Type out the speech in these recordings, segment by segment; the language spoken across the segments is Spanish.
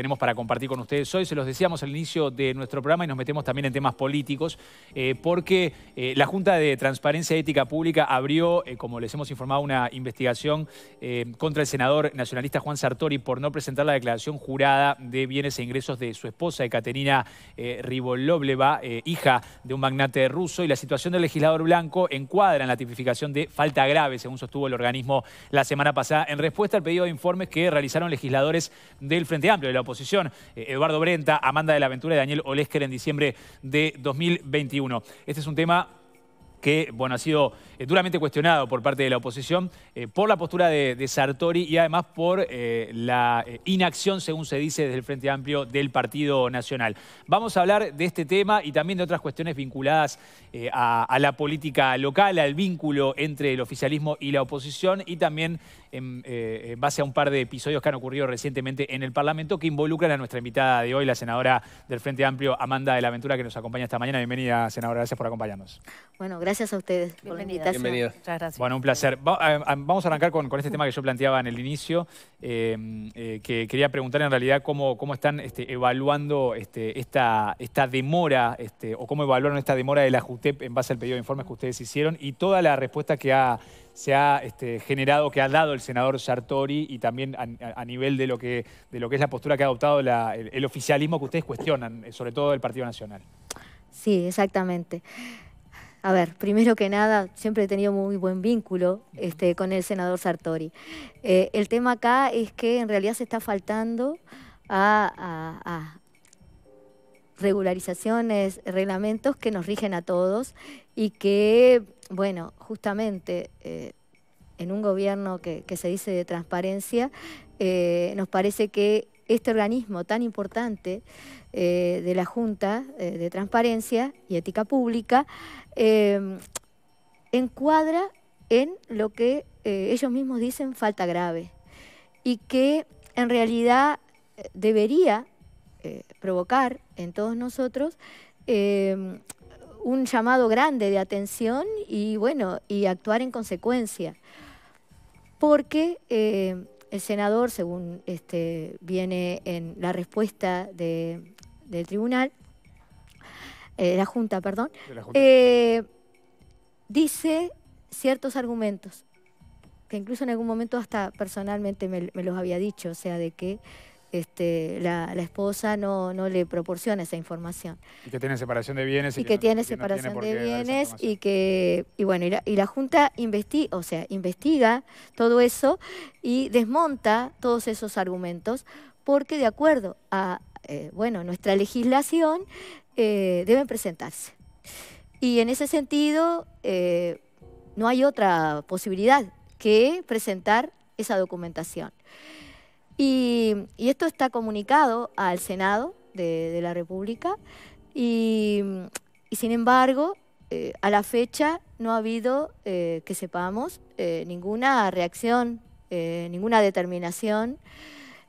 tenemos para compartir con ustedes hoy. Se los decíamos al inicio de nuestro programa y nos metemos también en temas políticos, eh, porque eh, la Junta de Transparencia y Ética Pública abrió, eh, como les hemos informado, una investigación contra el senador nacionalista Juan Sartori por no presentar la declaración jurada de bienes e ingresos de su esposa, Ekaterina Ribolobleva, hija de un magnate ruso, y la situación del legislador blanco encuadra en la tipificación de falta grave, según sostuvo el organismo la semana pasada, en respuesta al pedido de informes que realizaron legisladores del Frente Amplio de la eh, Eduardo Brenta, Amanda de la Aventura y Daniel Olesker en diciembre de 2021. Este es un tema que bueno, ha sido eh, duramente cuestionado por parte de la oposición eh, por la postura de, Sartori y además por eh, la inacción, según se dice, desde el Frente Amplio del Partido Nacional. Vamos a hablar de este tema y también de otras cuestiones vinculadas a, la política local, al vínculo entre el oficialismo y la oposición y también en, base a un par de episodios que han ocurrido recientemente en el Parlamento que involucran a nuestra invitada de hoy, la senadora del Frente Amplio, Amanda de la Ventura, que nos acompaña esta mañana. Bienvenida, senadora. Gracias por acompañarnos. Bueno, gracias a ustedes por la invitación. Muchas gracias. Bueno, un placer. Eh, ah, vamos a arrancar con, este tema que yo planteaba en el inicio, eh, eh, que quería preguntar en realidad cómo, cómo están este, evaluando este, esta, demora, este, o cómo evaluaron esta demora de la JUTEP en base al pedido de informes que ustedes hicieron y toda la respuesta que se ha generado, que ha dado el senador Sartori y también a, nivel de lo, que, de lo que es la postura que ha adoptado el, oficialismo que ustedes cuestionan, sobre todo del Partido Nacional. Sí, exactamente. A ver, primero que nada, siempre he tenido muy buen vínculo este, con el senador Sartori. Eh, el tema acá es que en realidad se está faltando a, regularizaciones, reglamentos que nos rigen a todos y que, bueno, justamente eh, en un gobierno que, se dice de transparencia, eh, nos parece que este organismo tan importante de la Junta de Transparencia y Ética Pública Em, encuadra en lo que eh, ellos mismos dicen falta grave y que en realidad eh, debería eh, provocar en todos nosotros em, un llamado grande de atención y bueno y actuar en consecuencia porque em, el senador según este, viene en la respuesta del tribunal eh, la Junta, perdón, eh, dice ciertos argumentos, que incluso en algún momento hasta personalmente me, los había dicho, o sea, de que este, la, esposa no, no le proporciona esa información. Y que tiene separación de bienes. Y, que, tiene separación de bienes y que, y bueno, y la, Junta investiga, o sea, investiga todo eso y desmonta todos esos argumentos porque de acuerdo a, eh, bueno, nuestra legislación, eh, deben presentarse. Y en ese sentido, eh, no hay otra posibilidad que presentar esa documentación. Y, esto está comunicado al Senado de, la República y, sin embargo, eh, a la fecha no ha habido, que sepamos, ninguna reacción, ninguna determinación.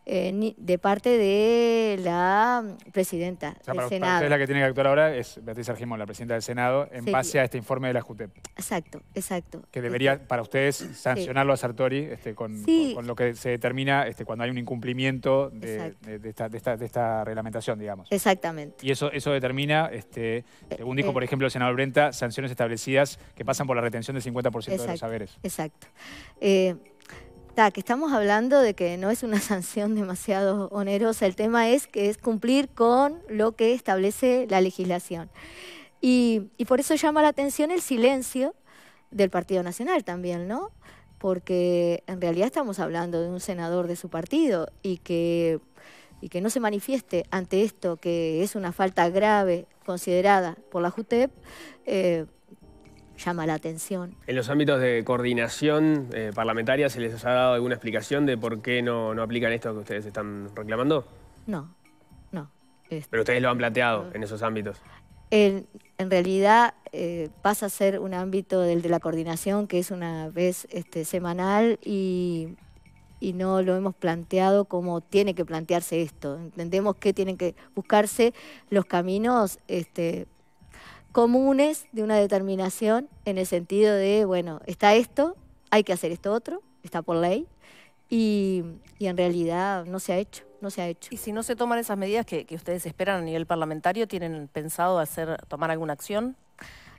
Eh, de parte de la mm, presidenta del Senado. la que tiene que actuar ahora es Beatriz Argimón, la presidenta del Senado, en base a este informe de la JUTEP. Exacto, exacto. Que debería, para ustedes, sancionarlo a Sartori este, con, lo que se determina este, cuando hay un incumplimiento de, esta, reglamentación, digamos. Exactamente. Y eso, eso determina, este, eh, según dijo, eh. por ejemplo, el senador Brenta, sanciones establecidas que pasan por la retención del 50% de los saberes. Exacto que estamos hablando de que no es una sanción demasiado onerosa, el tema es que es cumplir con lo que establece la legislación. Y, por eso llama la atención el silencio del Partido Nacional también, ¿no? Porque en realidad estamos hablando de un senador de su partido y que, y que no se manifieste ante esto, que es una falta grave considerada por la JUTEP. Eh, llama la atención. En los ámbitos de coordinación eh, parlamentaria, ¿se les ha dado alguna explicación de por qué no, no aplican esto que ustedes están reclamando? No, no. Pero ustedes lo han planteado en esos ámbitos. En, realidad eh, pasa a ser un ámbito del de la coordinación que es una vez este, semanal y, no lo hemos planteado como tiene que plantearse esto. Entendemos que tienen que buscarse los caminos este, comunes de una determinación en el sentido de, bueno, está esto, hay que hacer esto otro, está por ley, y, en realidad no se ha hecho, no se ha hecho. Y si no se toman esas medidas que, ustedes esperan a nivel parlamentario, ¿tienen pensado hacer, tomar alguna acción?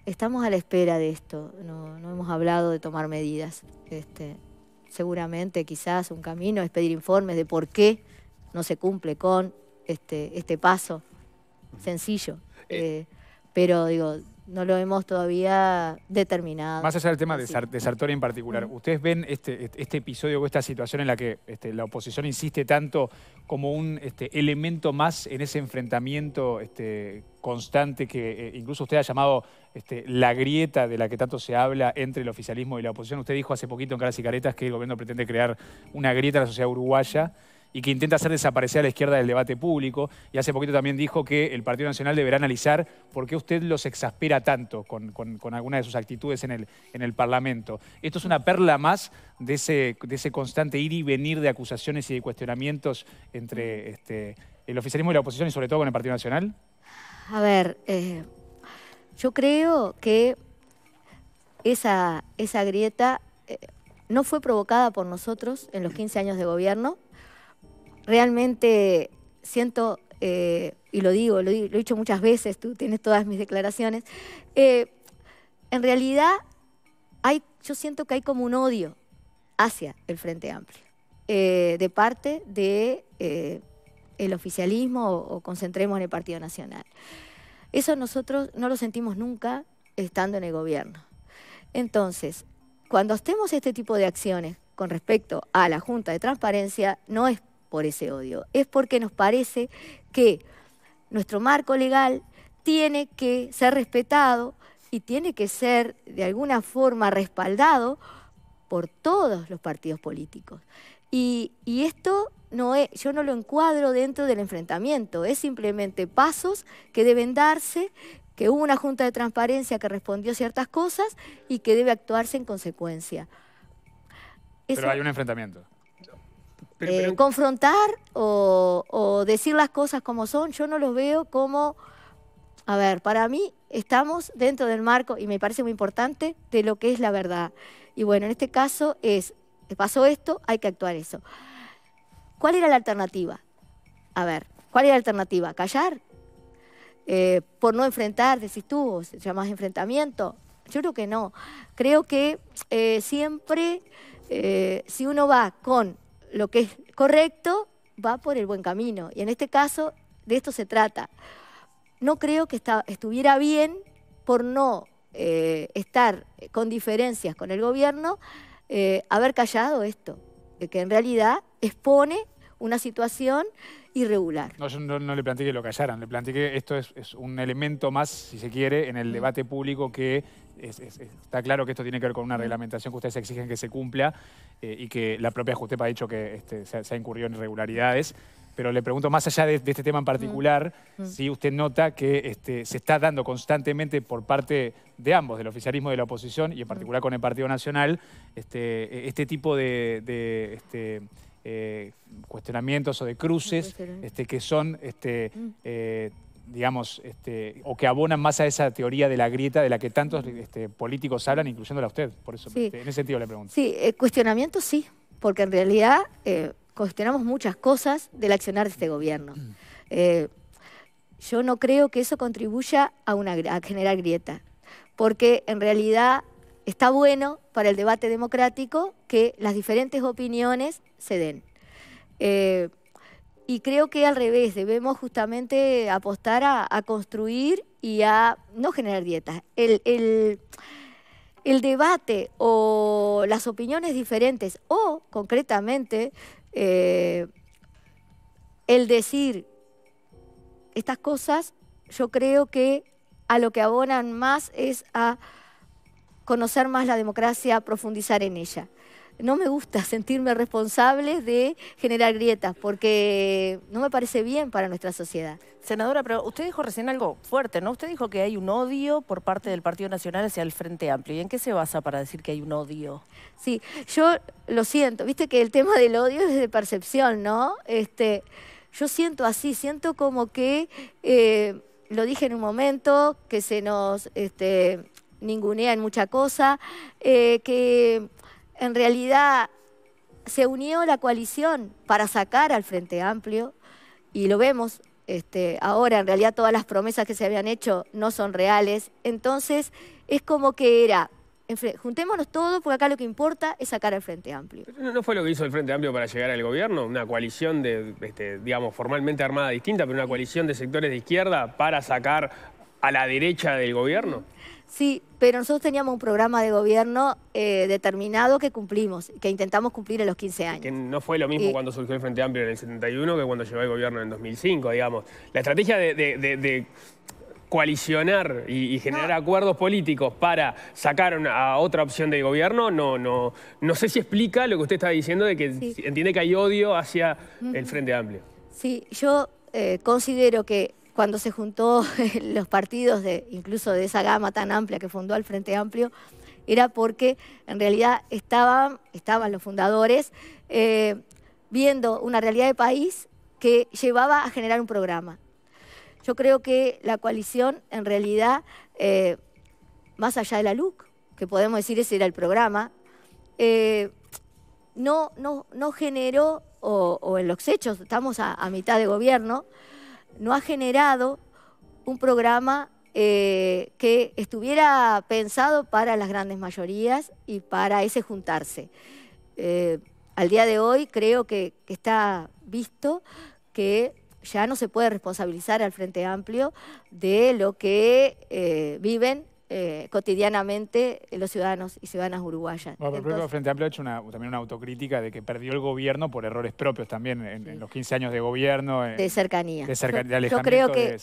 Estamos a la espera de esto, no, hemos hablado de tomar medidas. Este, seguramente quizás un camino es pedir informes de por qué no se cumple con este, este paso sencillo. Eh, eh, pero digo, no lo hemos todavía determinado. Más allá del tema de, Sartori en particular, ¿ustedes ven este, este, este, episodio o esta situación en la que este, la oposición insiste tanto como un elemento más en ese enfrentamiento constante que eh, incluso usted ha llamado la grieta de la que tanto se habla entre el oficialismo y la oposición? Usted dijo hace poquito en Caras y Caretas que el gobierno pretende crear una grieta en la sociedad uruguaya y que intenta hacer desaparecer a la izquierda del debate público. Y hace poquito también dijo que el Partido Nacional deberá analizar por qué usted los exaspera tanto con, alguna de sus actitudes en el, Parlamento. Esto es una perla más de ese, constante ir y venir de acusaciones y de cuestionamientos entre este, el oficialismo y la oposición y sobre todo con el Partido Nacional. A ver, eh, yo creo que esa, grieta eh, no fue provocada por nosotros en los 15 años de gobierno, realmente siento, eh, y lo digo, lo, he dicho muchas veces, tú tienes todas mis declaraciones, eh, en realidad hay, yo siento que hay como un odio hacia el Frente Amplio, eh, de parte de el oficialismo o, o, concentremos en el Partido Nacional. Eso nosotros no lo sentimos nunca estando en el gobierno. Entonces, cuando hacemos este tipo de acciones con respecto a la Junta de Transparencia, no es por ese odio, es porque nos parece que nuestro marco legal tiene que ser respetado y tiene que ser de alguna forma respaldado por todos los partidos políticos. Y, esto no es, yo no lo encuadro dentro del enfrentamiento, es simplemente pasos que deben darse, que hubo una junta de transparencia que respondió ciertas cosas y que debe actuarse en consecuencia. Pero hay un enfrentamiento. Eh, confrontar o, decir las cosas como son, yo no los veo como, a ver, para mí estamos dentro del marco, y me parece muy importante, de lo que es la verdad. Y bueno, en este caso es, pasó esto, hay que actuar eso. ¿Cuál era la alternativa? A ver, ¿cuál era la alternativa? ¿Callar? Eh, ¿Por no enfrentar, decís tú, se llamas enfrentamiento? Yo creo que no. Creo que eh, siempre, si uno va con lo que es correcto va por el buen camino. Y en este caso, de esto se trata. No creo que estuviera bien por no eh, estar con diferencias con el gobierno, eh, haber callado esto, que en realidad expone una situación irregular. No, yo no, le planteé que lo callaran, le planteé que esto es, un elemento más, si se quiere, en el debate público que está claro que esto tiene que ver con una reglamentación que ustedes exigen que se cumpla eh, y que la propia Justepa ha dicho que este, se, ha incurrido en irregularidades. Pero le pregunto, más allá de, este tema en particular, si usted nota que este, se está dando constantemente por parte de ambos, del oficialismo y de la oposición, y en particular con el Partido Nacional, este, este tipo de, este, eh, cuestionamientos o de cruces que son digamos, este, o que abonan más a esa teoría de la grieta de la que tantos este, políticos hablan, incluyéndola a usted. Por eso, este, en ese sentido le pregunto. Sí, eh, cuestionamiento sí, porque en realidad eh, cuestionamos muchas cosas del accionar de este gobierno. Mm. Eh, yo no creo que eso contribuya a, una, a generar grieta, porque en realidad está bueno para el debate democrático que las diferentes opiniones se den. Y creo que al revés, debemos justamente apostar a, construir y a no generar dietas. El, debate o las opiniones diferentes o concretamente eh, el decir estas cosas, yo creo que a lo que abonan más es a conocer más la democracia, profundizar en ella no me gusta sentirme responsable de generar grietas, porque no me parece bien para nuestra sociedad. Senadora, pero usted dijo recién algo fuerte, ¿no? Usted dijo que hay un odio por parte del Partido Nacional hacia el Frente Amplio. ¿Y en qué se basa para decir que hay un odio? Sí, yo lo siento. Viste que el tema del odio es de percepción, ¿no? Este, yo siento así, siento como que, eh, lo dije en un momento, que se nos este, ningunea en mucha cosa, eh, que en realidad se unió la coalición para sacar al Frente Amplio y lo vemos este, ahora, en realidad todas las promesas que se habían hecho no son reales. Entonces es como que era juntémonos todos porque acá lo que importa es sacar al Frente Amplio. ¿No fue lo que hizo el Frente Amplio para llegar al gobierno? Una coalición de, este, digamos, formalmente armada distinta, pero una coalición de sectores de izquierda para sacar a la derecha del gobierno. Sí, pero nosotros teníamos un programa de gobierno eh, determinado que cumplimos, que intentamos cumplir en los 15 años. Que no fue lo mismo cuando surgió el Frente Amplio en el 71 que cuando llegó el gobierno en 2005, digamos. La estrategia de, coalicionar y, generar acuerdos políticos para sacar a otra opción del gobierno, no, no, no sé si explica lo que usted está diciendo de que entiende que hay odio hacia el Frente Amplio. Sí, yo eh, considero que cuando se juntó los partidos de incluso de esa gama tan amplia que fundó el Frente Amplio, era porque en realidad estaban, los fundadores eh, viendo una realidad de país que llevaba a generar un programa. Yo creo que la coalición, en realidad, eh, más allá de la LUC, que podemos decir ese era el programa, eh, no, generó, o, en los hechos, estamos a mitad de gobierno, no ha generado un programa eh, que estuviera pensado para las grandes mayorías y para ese juntarse. Eh, al día de hoy creo que, está visto que ya no se puede responsabilizar al Frente Amplio de lo que eh, viven eh, cotidianamente eh, los ciudadanos y ciudadanas uruguayas. Bueno, Frente Amplio ha hecho también una autocrítica de que perdió el gobierno por errores propios también en, los 15 años de gobierno. Eh, de cercanía. De, cercanía, Yo creo que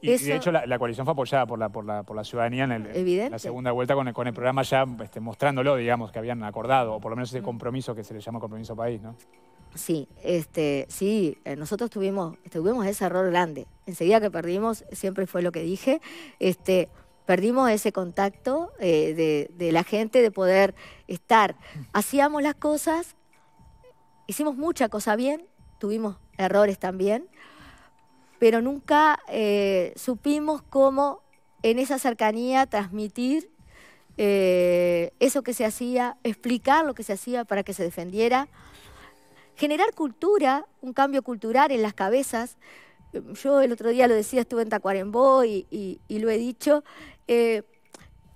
Y, de hecho la, coalición fue apoyada por la, por la, ciudadanía en, la segunda vuelta con el, programa ya este, mostrándolo, digamos, que habían acordado, o por lo menos ese mm. compromiso que se le llama compromiso país, ¿no? Sí, este, sí, nosotros tuvimos, tuvimos ese error grande. Enseguida que perdimos, siempre fue lo que dije, este, perdimos ese contacto eh, de, la gente, de poder estar. Hacíamos las cosas, hicimos mucha cosa bien, tuvimos errores también, pero nunca eh, supimos cómo en esa cercanía transmitir eh, eso que se hacía, explicar lo que se hacía para que se defendiera, generar cultura, un cambio cultural en las cabezas. Yo el otro día lo decía, estuve en Tacuarembó y lo he dicho, eh,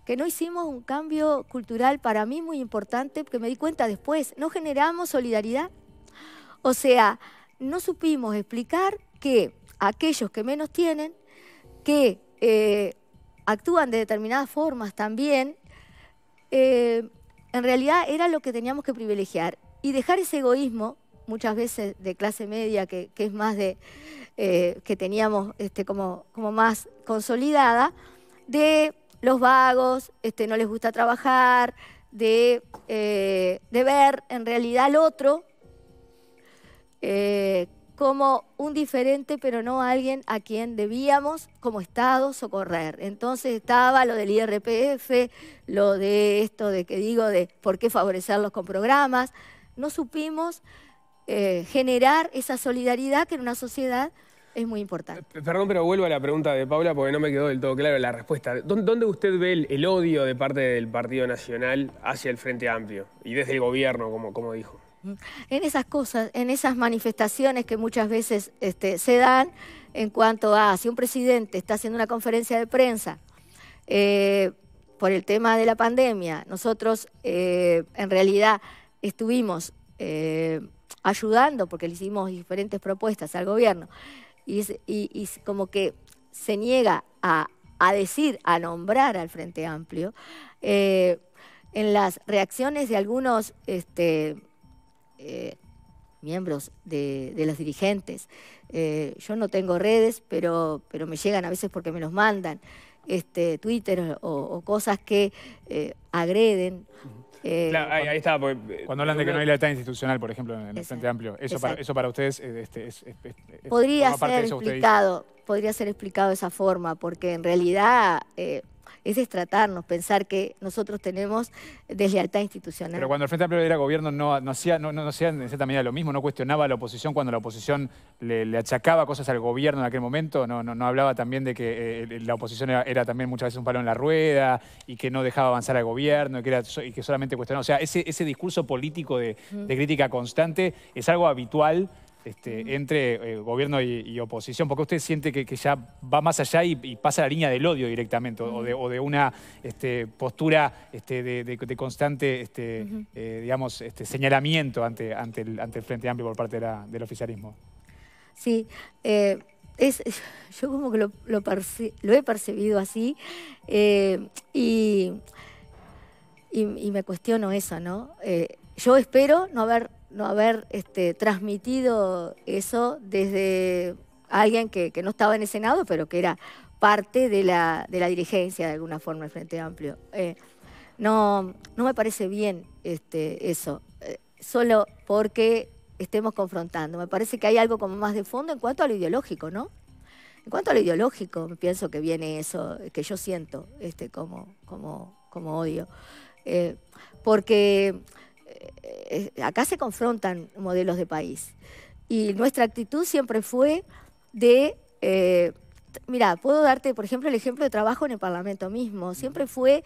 que no hicimos un cambio cultural para mí muy importante, porque me di cuenta después, no generamos solidaridad. O sea, no supimos explicar que aquellos que menos tienen, que eh, actúan de determinadas formas también, eh, en realidad era lo que teníamos que privilegiar. Y dejar ese egoísmo, muchas veces de clase media, que, es más de, que teníamos este, como más consolidada, de los vagos, este, no les gusta trabajar, de, eh, ver en realidad al otro eh, como un diferente, pero no alguien a quien debíamos como Estado socorrer. Entonces estaba lo del IRPF, lo de esto de que digo de por qué favorecerlos con programas. No supimos eh, generar esa solidaridad que en una sociedad es muy importante. Eh, perdón, pero vuelvo a la pregunta de Paula porque no me quedó del todo claro la respuesta. ¿Dónde usted ve el, odio de parte del Partido Nacional hacia el Frente Amplio y desde el gobierno, como, como dijo? En esas cosas, en esas manifestaciones que muchas veces este, se dan en cuanto a si un presidente está haciendo una conferencia de prensa eh, por el tema de la pandemia, nosotros eh, en realidad estuvimos ayudando, porque le hicimos diferentes propuestas al gobierno, y, como que se niega a, decir, a nombrar al Frente Amplio, eh, en las reacciones de algunos este, eh, miembros de, los dirigentes. Eh, yo no tengo redes, pero, pero me llegan a veces porque me los mandan, este, Twitter o cosas que agreden eh, ahí, está. Eh, cuando hablan de que no hay etapa institucional, por ejemplo, en el Frente Amplio, eso, para, eso para, ustedes es, este, podría ser explicado, podría ser explicado de esa forma, porque en realidad eh, es tratarnos pensar que nosotros tenemos deslealtad institucional. Pero cuando el Frente Amplio era gobierno no, hacía, no, en cierta medida lo mismo, no cuestionaba a la oposición cuando la oposición le, achacaba cosas al gobierno en aquel momento, no, hablaba también de que eh, la oposición era, también muchas veces un palo en la rueda y que no dejaba avanzar al gobierno y que, y que solamente cuestionaba. O sea, ese, discurso político de crítica constante es algo habitual este, entre eh, gobierno y, oposición? Porque usted siente que, ya va más allá y, pasa la línea del odio directamente o, de, una este, postura este, de, constante, eh, señalamiento ante, el, Frente Amplio por parte del oficialismo. Sí, eh, es, yo como que lo, he percibido así y, y, me cuestiono eso, ¿no? yo espero no haber no haber este, transmitido eso desde alguien que, no estaba en el Senado, pero que era parte de la, de la dirigencia de alguna forma del Frente Amplio. Eh, no, no me parece bien este, eso, eh, solo porque estemos confrontando. Me parece que hay algo como más de fondo en cuanto a lo ideológico, ¿no? En cuanto a lo ideológico, pienso que viene eso que yo siento este, como, como, como odio. Eh, porque eh, eh, acá se confrontan modelos de país. Y nuestra actitud siempre fue de, eh, mira, puedo darte, por ejemplo, el ejemplo de trabajo en el Parlamento mismo. Siempre fue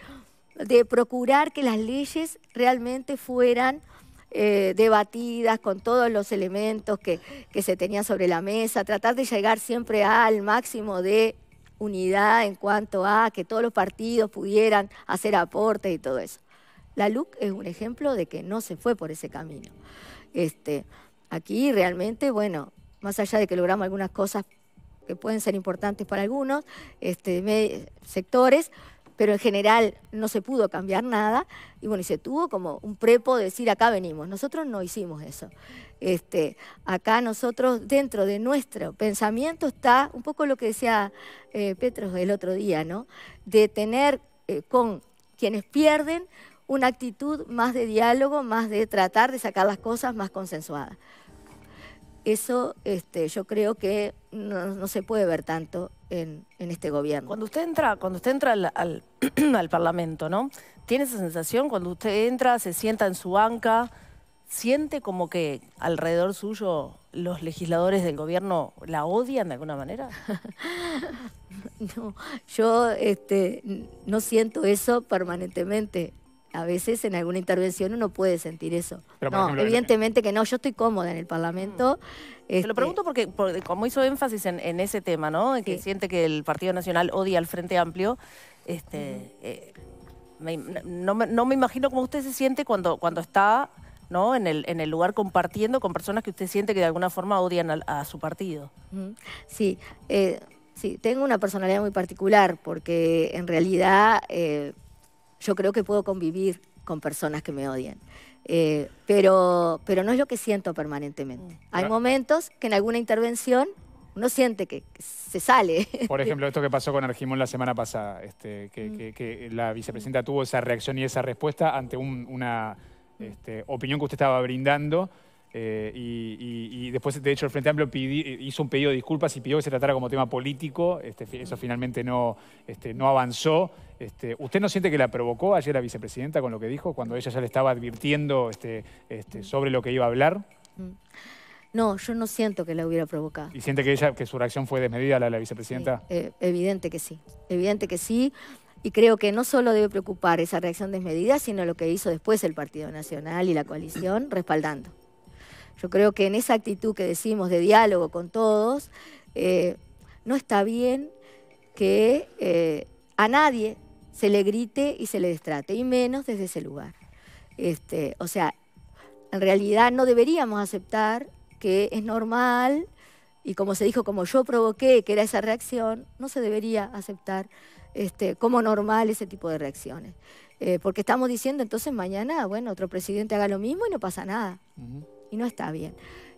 de procurar que las leyes realmente fueran debatidas con todos los elementos que, que se tenían sobre la mesa, tratar de llegar siempre al máximo de unidad en cuanto a que todos los partidos pudieran hacer aportes y todo eso. La LUC es un ejemplo de que no se fue por ese camino. Este, aquí realmente, bueno, más allá de que logramos algunas cosas que pueden ser importantes para algunos este, sectores, pero en general no se pudo cambiar nada y bueno, y se tuvo como un prepo de decir acá venimos. Nosotros no hicimos eso. Este, acá nosotros, dentro de nuestro pensamiento está un poco lo que decía eh, Petros el otro día, ¿no? De tener eh, con quienes pierden una actitud más de diálogo, más de tratar de sacar las cosas más consensuadas. Eso este, yo creo que no, se puede ver tanto en, este gobierno. Cuando usted entra, cuando usted entra al, Parlamento, ¿no? ¿Tiene esa sensación cuando usted entra, se sienta en su banca? ¿Siente como que alrededor suyo los legisladores del gobierno la odian de alguna manera? no, yo este, no siento eso permanentemente a veces en alguna intervención uno puede sentir eso. no, evidentemente que no, yo estoy cómoda en el Parlamento. Mm. Este... lo pregunto porque, como hizo énfasis en, ese tema, ¿no? que siente que el Partido Nacional odia al Frente Amplio, este, eh, no, me imagino cómo usted se siente cuando, cuando está ¿no? En el, en el lugar compartiendo con personas que usted siente que de alguna forma odian a, su partido. Sí, eh, sí, tengo una personalidad muy particular porque en realidad... Eh, yo creo que puedo convivir con personas que me odian. Eh, pero, pero no es lo que siento permanentemente. Mm. Hay momentos que en alguna intervención uno siente que, se sale. Por ejemplo, esto que pasó con Argimón la semana pasada, este, mm. que, la vicepresidenta tuvo esa reacción y esa respuesta ante una mm. este, opinión que usted estaba brindando eh, y, después, de hecho, el Frente Amplio hizo un pedido de disculpas y pidió que se tratara como tema político. Este, eso finalmente no, este, avanzó. Este, ¿Usted no siente que la provocó ayer la vicepresidenta con lo que dijo, cuando ella ya le estaba advirtiendo sobre lo que iba a hablar? Mm. No, yo no siento que la hubiera provocado. ¿Y siente que su reacción fue desmedida, la, la vicepresidenta? Eh, evidente que sí, evidente que sí. Y creo que no solo debe preocupar esa reacción desmedida, sino lo que hizo después el Partido Nacional y la coalición respaldando. Yo creo que en esa actitud que decimos de diálogo con todos, eh, no está bien que eh, a nadie se le grite y se le destrate, y menos desde ese lugar. Este, o sea, en realidad no deberíamos aceptar que es normal, y como se dijo, como yo provoqué, que era esa reacción, no se debería aceptar este, como normal ese tipo de reacciones. Eh, porque estamos diciendo entonces mañana, bueno, otro presidente haga lo mismo y no pasa nada y no está bien.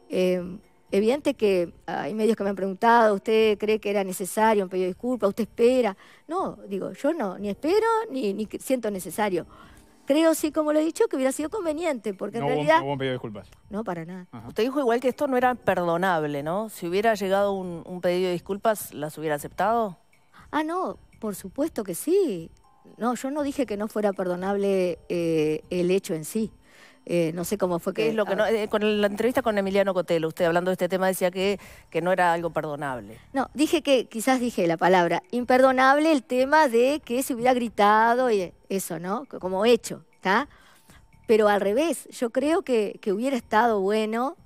Em, evidente que hay medios que me han preguntado, ¿usted cree que era necesario un pedido de disculpas? ¿Usted espera? No, digo, yo no, ni espero ni, siento necesario. Creo, sí, como lo he dicho, que hubiera sido conveniente, porque en realidad... no un pedido de disculpas. No, para nada. Usted dijo igual que esto no era perdonable, ¿no? Si hubiera llegado un, pedido de disculpas, ¿las hubiera aceptado? Ah, no, por supuesto que sí. No, yo no dije que no fuera perdonable eh, el hecho en sí. Eh, no sé cómo fue que... Es lo que eh, con la entrevista con Emiliano Cotelo, usted hablando de este tema decía que, que no era algo perdonable. No, dije que, quizás dije la palabra, imperdonable el tema de que se hubiera gritado y eso, ¿no? Como hecho, ¿está? Pero al revés, yo creo que, hubiera estado bueno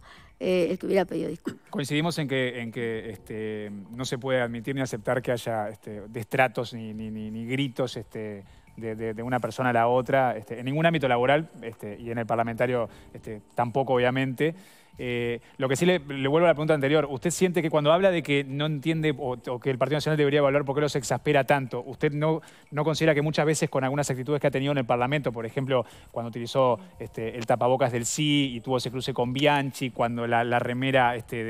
eh, el que hubiera pedido disculpas. Coincidimos en que, en que este, no se puede admitir ni aceptar que haya este, destratos ni, ni, gritos este, de, una persona a la otra, este, en ningún ámbito laboral este, y en el parlamentario este, tampoco, obviamente. Eh, lo que sí le, le, vuelvo a la pregunta anterior, ¿usted siente que cuando habla de que no entiende o, que el Partido Nacional debería evaluar por qué los exaspera tanto, usted no, no considera que muchas veces con algunas actitudes que ha tenido en el Parlamento, por ejemplo, cuando utilizó este, el tapabocas del sí y tuvo ese cruce con Bianchi, cuando la, remera este,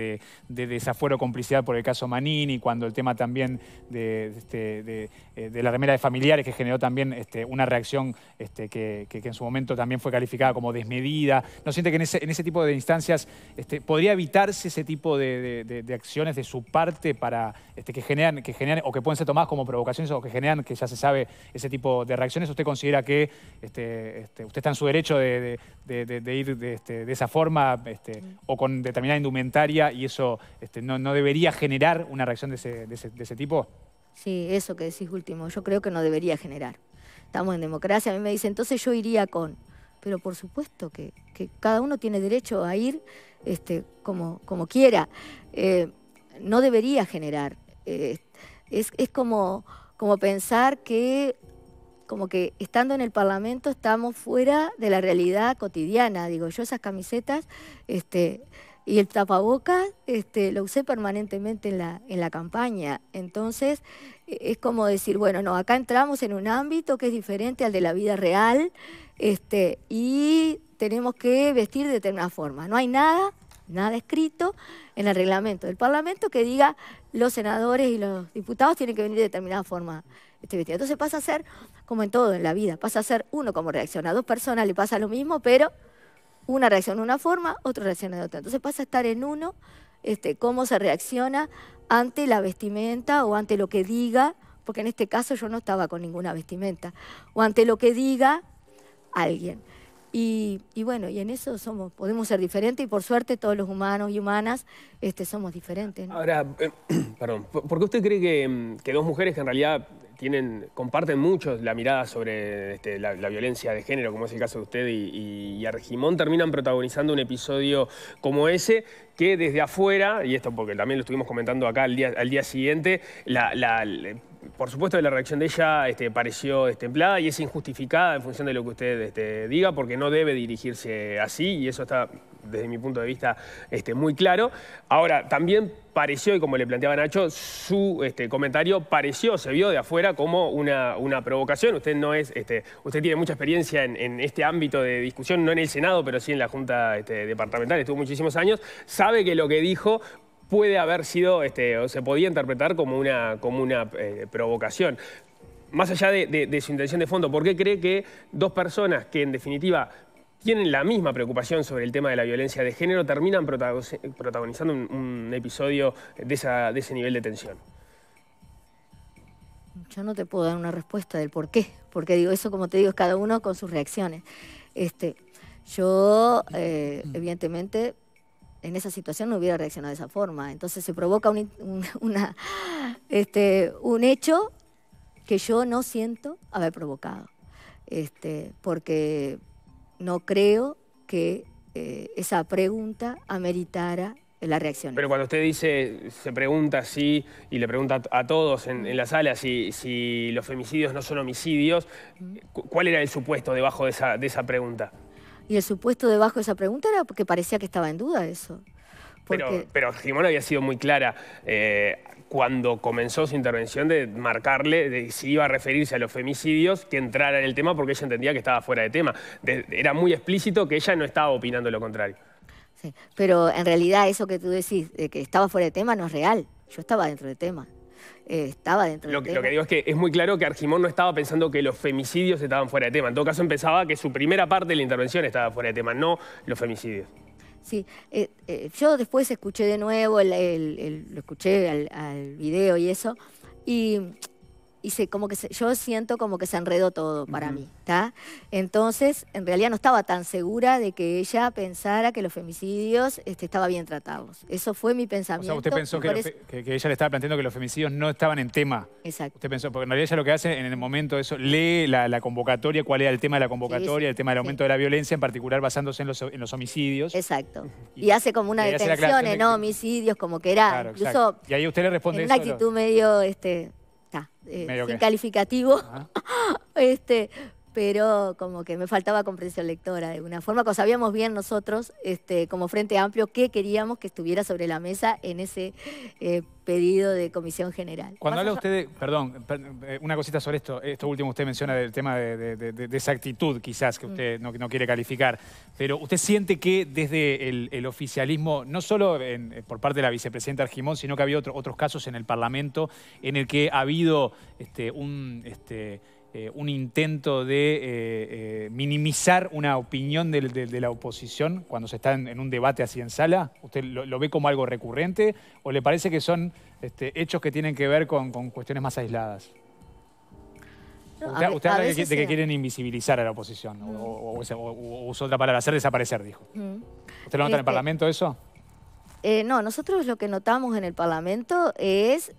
de, desafuero complicidad por el caso Manini, cuando el tema también de, este, eh, la remera de familiares que generó también una reacción que, que, en su momento también fue calificada como desmedida, ¿no siente que en ese, en ese tipo de instancias este, ¿Podría evitarse ese tipo de, acciones de su parte para este, que, generan, que o que pueden ser tomadas como provocaciones o que generan, que ya se sabe, ese tipo de reacciones? ¿Usted considera que este, usted está en su derecho de, ir de, esa forma o con determinada indumentaria y eso no, debería generar una reacción de ese, ese tipo? Sí, eso que decís último, yo creo que no debería generar. Estamos en democracia, a mí me dicen, entonces yo iría con pero por supuesto que, cada uno tiene derecho a ir este, como, como quiera. Eh, no debería generar. Eh, es, como, como pensar que como que estando en el Parlamento estamos fuera de la realidad cotidiana. Digo, yo esas camisetas, este, y el tapabocas este, lo usé permanentemente en la, en la campaña. Entonces, e, es como decir, bueno, no, acá entramos en un ámbito que es diferente al de la vida real este, y tenemos que vestir de determinada forma. No hay nada, nada escrito en el reglamento del Parlamento que diga los senadores y los diputados tienen que venir de determinada forma este vestido. Entonces pasa a ser, como en todo en la vida, pasa a ser uno como reacciona. A dos personas le pasa lo mismo, pero una reacciona de una forma, otra reacciona de otra. Entonces pasa a estar en uno este, cómo se reacciona ante la vestimenta o ante lo que diga, porque en este caso yo no estaba con ninguna vestimenta, o ante lo que diga alguien. Y, bueno, y en eso somos, podemos ser diferentes y por suerte todos los humanos y humanas este, somos diferentes. Ahora, eh, perdón, ¿por qué usted cree que, que, dos mujeres que en realidad comparten mucho la mirada sobre este, la, violencia de género, como es el caso de usted y, a Regimón, terminan protagonizando un episodio como ese que desde afuera, y esto porque también lo estuvimos comentando acá al día, al día siguiente, por supuesto la reacción de ella este, pareció este, templada y es injustificada en función de lo que usted diga, porque no debe dirigirse así y eso está desde mi punto de vista, este, muy claro. Ahora, también pareció, y como le planteaba Nacho, su este, comentario pareció, se vio de afuera como una, una provocación. Usted no es, este, usted tiene mucha experiencia en, este ámbito de discusión, no en el Senado, pero sí en la Junta este, Departamental, estuvo muchísimos años, sabe que lo que dijo puede haber sido, este, o se podía interpretar como una, como una eh, provocación más allá de, su intención de fondo, ¿por qué cree que dos personas que en definitiva tienen la misma preocupación sobre el tema de la violencia de género, terminan protagonizando un, episodio de, ese nivel de tensión. Yo no te puedo dar una respuesta del por qué, porque digo eso, como te digo, es cada uno con sus reacciones. Este, yo, eh, evidentemente, en esa situación no hubiera reaccionado de esa forma. Entonces se provoca un, una, este, un hecho que yo no siento haber provocado. Este, porque no creo que eh, esa pregunta ameritara la reacción. Pero cuando usted dice, se pregunta así y le pregunta a todos en, la sala si, los femicidios no son homicidios, ¿cuál era el supuesto debajo de esa, pregunta? Y el supuesto debajo de esa pregunta era porque parecía que estaba en duda eso. Pero, Jimón había sido muy clara. Eh, cuando comenzó su intervención de marcarle de si iba a referirse a los femicidios que entrara en el tema porque ella entendía que estaba fuera de tema. era muy explícito que ella no estaba opinando lo contrario. Sí, pero en realidad eso que tú decís, de que estaba fuera de tema, no es real. Yo estaba dentro de tema. Eh, estaba dentro lo, tema. Lo que digo es que es muy claro que Argimón no estaba pensando que los femicidios estaban fuera de tema. En todo caso, empezaba que su primera parte de la intervención estaba fuera de tema, no los femicidios. Sí, eh, eh, yo después escuché de nuevo, lo escuché al, al video y eso, y y se, como que yo siento como que se enredó todo para mí, ¿está? Entonces, en realidad no estaba tan segura de que ella pensara que los femicidios este, estaba bien tratados. Eso fue mi pensamiento. O sea, usted pensó que, ella le estaba planteando que los femicidios no estaban en tema. Exacto. Usted pensó, porque en realidad ella lo que hace en el momento eso, lee la, convocatoria, cuál era el tema de la convocatoria, el tema del aumento de la violencia, en particular basándose en los, homicidios. Exacto. Y, hace como una detención en homicidios, como que era. Claro, y ahí usted le responde eso, Una actitud medio... Este, eh, sin calificativo, este, pero como que me faltaba comprensión lectora de una forma, cosa sabíamos bien nosotros este, como Frente Amplio qué queríamos que estuviera sobre la mesa en ese eh, pedido de comisión general. Cuando habla usted, de, perdón, eh, una cosita sobre esto, esto último usted menciona del tema de, esa actitud quizás que mm. usted no, quiere calificar, pero usted siente que desde el, oficialismo, no solo eh, por parte de la vicepresidenta Arjimón, sino que había otros casos en el Parlamento en el que ha habido este, un... Este, eh, un intento de eh, eh, minimizar una opinión de, la oposición cuando se está en, un debate así en sala? ¿Usted lo, ve como algo recurrente o le parece que son este, hechos que tienen que ver con, cuestiones más aisladas? usted, habla de, que, quieren invisibilizar a la oposición, o, o, otra palabra, hacer desaparecer, dijo. ¿Usted lo nota en el este, Parlamento eso? no, nosotros lo que notamos en el Parlamento es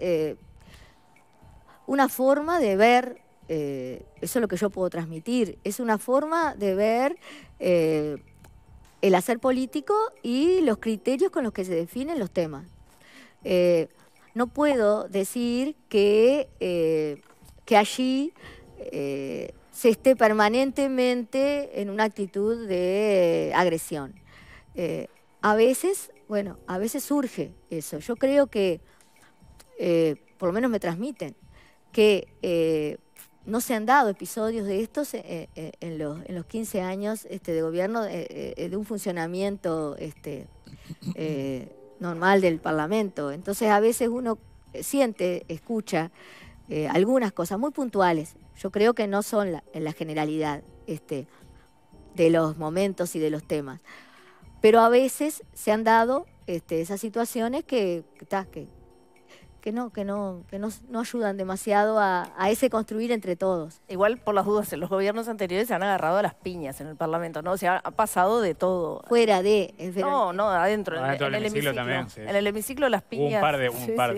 una forma de ver eh, eso es lo que yo puedo transmitir. Es una forma de ver eh, el hacer político y los criterios con los que se definen los temas. Eh, no puedo decir que, que allí se esté permanentemente en una actitud de agresión. a veces, bueno, a veces surge eso. Yo creo que, por lo menos me transmiten, que no se han dado episodios de estos eh, eh, en, los, en 15 años este, de gobierno eh, de un funcionamiento este, normal del Parlamento. Entonces a veces uno siente, escucha algunas cosas muy puntuales. Yo creo que no son en la generalidad este, de los momentos y de los temas. Pero a veces se han dado esas situaciones que que no, que no, que no, ayudan demasiado a, ese construir entre todos. Igual, por las dudas, los gobiernos anteriores se han agarrado a las piñas en el Parlamento, ¿no? O sea, ha pasado de todo. Fuera de... No, no, adentro. en, el hemiciclo, también, En el hemiciclo las piñas... un par de... Un par,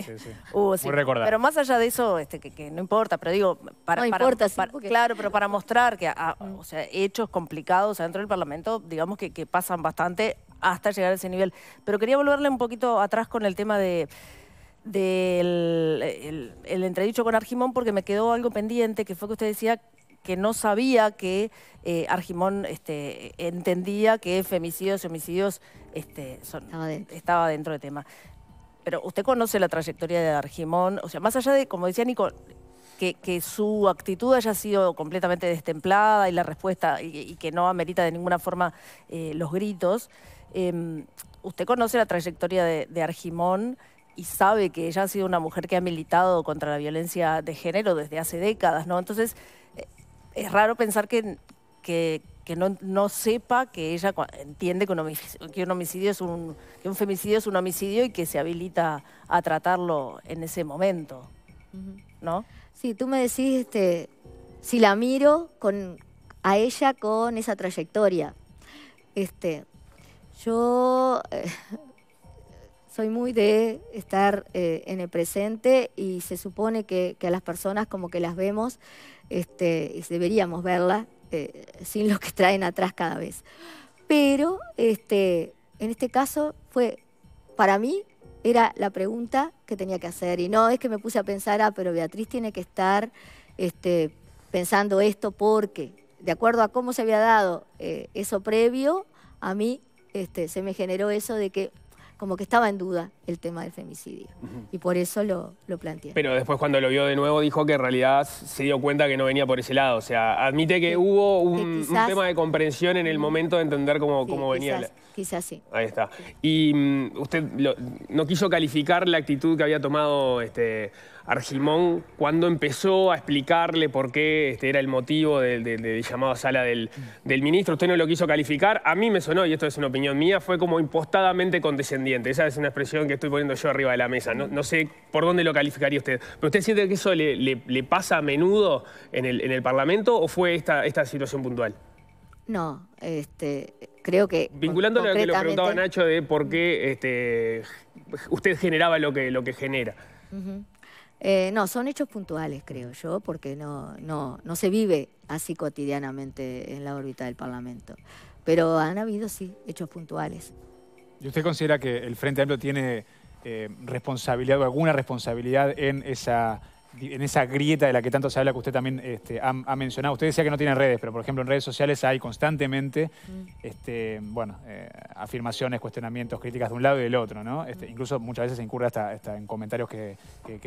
uh, Pero más allá de eso, este, que, no importa, pero digo... Para, Claro, pero para mostrar que, ah, mm. o sea, hechos complicados adentro del Parlamento, digamos que, que pasan bastante hasta llegar a ese nivel. Pero quería volverle un poquito atrás con el tema de del el, entredicho con Argimón porque me quedó algo pendiente, que fue que usted decía que no sabía que eh, Argimón este, entendía que femicidios y homicidios este, estaba, dentro. de del tema. Pero usted conoce la trayectoria de Argimón, o sea, más allá de, como decía Nico, que, que, su actitud haya sido completamente destemplada y la respuesta, y, que no amerita de ninguna forma eh, los gritos. Em, usted conoce la trayectoria de, de Argimón, y sabe que ella ha sido una mujer que ha militado contra la violencia de género desde hace décadas, ¿no? Entonces, eh, es raro pensar que, que, no, sepa que ella entiende que un, homicidio, es un, un femicidio es un homicidio y que se habilita a tratarlo en ese momento, ¿no? Sí, tú me decís, este, si la miro con, a ella con esa trayectoria, este, yo... Eh, soy muy de estar eh, en el presente y se supone que, a las personas como que las vemos, este, y deberíamos verlas eh, sin lo que traen atrás cada vez. Pero este, en este caso fue, para mí, era la pregunta que tenía que hacer. Y no es que me puse a pensar, ah, pero Beatriz tiene que estar este, pensando esto porque, de acuerdo a cómo se había dado eh, eso previo, a mí se me generó eso de que como que estaba en duda el tema del femicidio. Y por eso lo, lo planteé. Pero después cuando lo vio de nuevo dijo que en realidad se dio cuenta que no venía por ese lado. O sea, admite que hubo un, tema de comprensión en el momento de entender cómo, cómo venía. Quizás, quizás sí. Ahí está. Y mm, usted no quiso calificar la actitud que había tomado este, Argimón cuando empezó a explicarle por qué este, era el motivo del llamado a sala del, ministro. Usted no lo quiso calificar. A mí me sonó, y esto es una opinión mía, fue como impostadamente condescendiente. Esa es una expresión que estoy poniendo yo arriba de la mesa. No, sé por dónde lo calificaría usted. ¿Pero usted siente que eso le, pasa a menudo en el, en el, Parlamento o fue esta, esta situación puntual? No, este, creo que... Vinculándolo a lo que lo preguntaba Nacho de por qué este, usted generaba lo que, lo que genera. Eh, no, son hechos puntuales, creo yo, porque no, no, no se vive así cotidianamente en la órbita del Parlamento. Pero han habido, sí, hechos puntuales. ¿Y usted considera que el Frente Amplio tiene eh, responsabilidad o alguna responsabilidad en esa en esa grieta de la que tanto se habla que usted también este, ha, mencionado. Usted decía que no tiene redes, pero por ejemplo en redes sociales hay constantemente mm. este, bueno, eh, afirmaciones, cuestionamientos, críticas de un lado y del otro, ¿no? Este, mm. incluso muchas veces se incurre hasta, en comentarios que,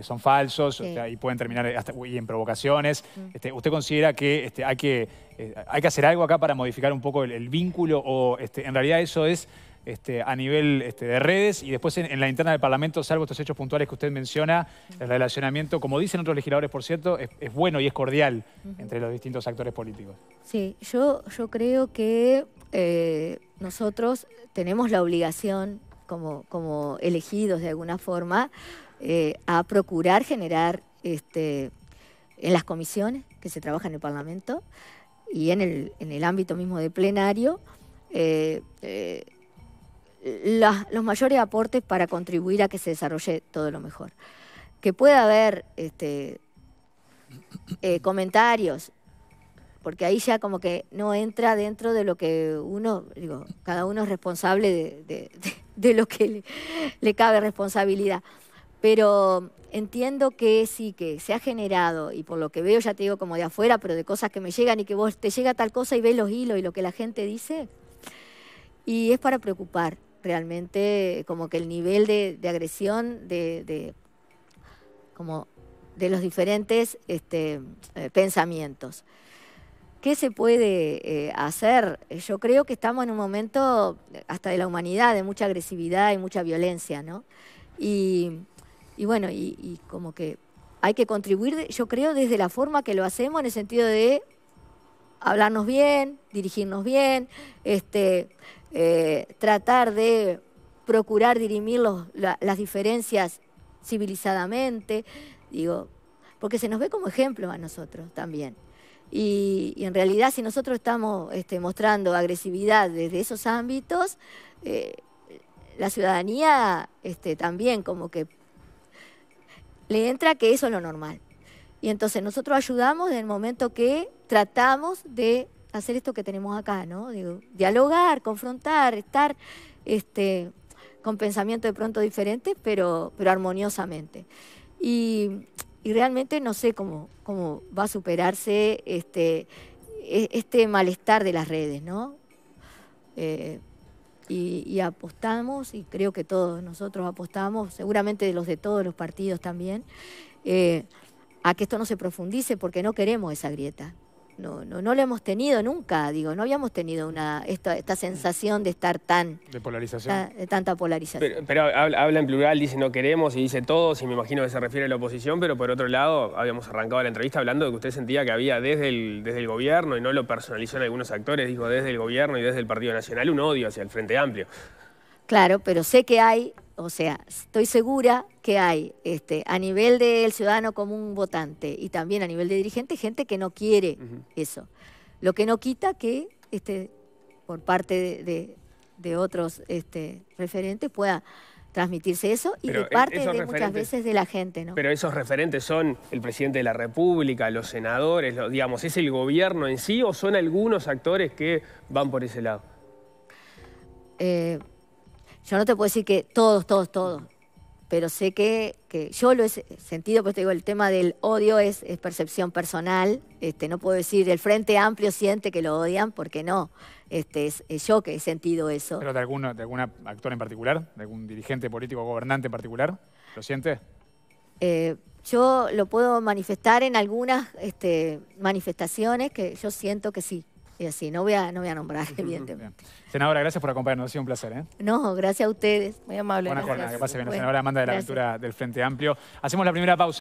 son falsos y pueden terminar eh, hasta, en provocaciones. Mm. Este, ¿Usted considera que hay que, eh, hay que hacer algo acá para modificar un poco el, vínculo o en realidad eso es este, a nivel este, de redes y después en, la interna del Parlamento, salvo estos hechos puntuales que usted menciona, el relacionamiento, como dicen otros legisladores, por cierto, es, bueno y es cordial entre los distintos actores políticos. Sí, yo, yo creo que eh, nosotros tenemos la obligación, como, como elegidos de alguna forma, eh, a procurar generar este, en las comisiones que se trabaja en el Parlamento y en el, en el ámbito mismo de plenario, eh, eh los mayores aportes para contribuir a que se desarrolle todo lo mejor. Que pueda haber este, eh, comentarios, porque ahí ya como que no entra dentro de lo que uno, digo, cada uno es responsable de, lo que le, le, cabe responsabilidad. Pero entiendo que sí, que se ha generado, y por lo que veo, ya te digo como de afuera, pero de cosas que me llegan y que vos te llega tal cosa y ves los hilos y lo que la gente dice, y es para preocupar realmente como que el nivel de, agresión de, como de los diferentes este, eh, pensamientos. ¿Qué se puede eh, hacer? Eh, yo creo que estamos en un momento hasta de la humanidad, de mucha agresividad y mucha violencia, ¿no? Y, bueno, y, y, como que hay que contribuir, yo creo, desde la forma que lo hacemos, en el sentido de hablarnos bien, dirigirnos bien, este, eh, tratar de procurar dirimir las diferencias civilizadamente, digo, porque se nos ve como ejemplo a nosotros también. Y, en realidad si nosotros estamos este, mostrando agresividad desde esos ámbitos, eh, la ciudadanía este, también como que le entra que eso es lo normal. Y entonces nosotros ayudamos en el momento que tratamos de hacer esto que tenemos acá, ¿no? dialogar, confrontar, estar este, con pensamientos de pronto diferentes, pero, pero armoniosamente. Y, realmente no sé cómo, va a superarse este, e, este malestar de las redes, ¿no? Eh, y, apostamos, y creo que todos nosotros apostamos, seguramente los de todos los partidos también, eh, a que esto no se profundice porque no queremos esa grieta no, no, lo hemos tenido nunca, digo, no habíamos tenido una, esta, sensación de estar tan... De polarización. de tanta polarización. Pero, habla, en plural, dice no queremos y dice todos, y me imagino que se refiere a la oposición, pero por otro lado, habíamos arrancado la entrevista hablando de que usted sentía que había desde el, desde el gobierno, y no lo personalizó en algunos actores, digo, desde el gobierno y desde el Partido Nacional, un odio hacia el Frente Amplio. Claro, pero sé que hay o sea, estoy segura que hay este, a nivel del ciudadano común votante y también a nivel de dirigente gente que no quiere eso. Lo que no quita que este, por parte de, otros este, referentes pueda transmitirse eso y de e-, parte de muchas veces de la gente. Pero esos referentes son el presidente de la República, los senadores, los, digamos, ¿es el gobierno en sí o son algunos actores que van por ese lado? Eh, yo no te puedo decir que todos, todos, todos, pero sé que, que yo lo he sentido, pues te digo, el tema del odio es, percepción personal, este, no puedo decir, el Frente Amplio siente que lo odian, porque no, este, es, yo que he sentido eso. ¿Pero de, de algún actor en particular, de algún dirigente político, gobernante en particular, lo siente? Eh, yo lo puedo manifestar en algunas este, manifestaciones que yo siento que sí y así. No voy a, no voy a nombrar, evidentemente. Senadora, gracias por acompañarnos, ha sido un placer. ¿eh? No, gracias a ustedes. Muy amable. Buena jornadas, jornada, que pase bien. senadora manda de la gracias. Aventura del Frente Amplio. Hacemos la primera pausa.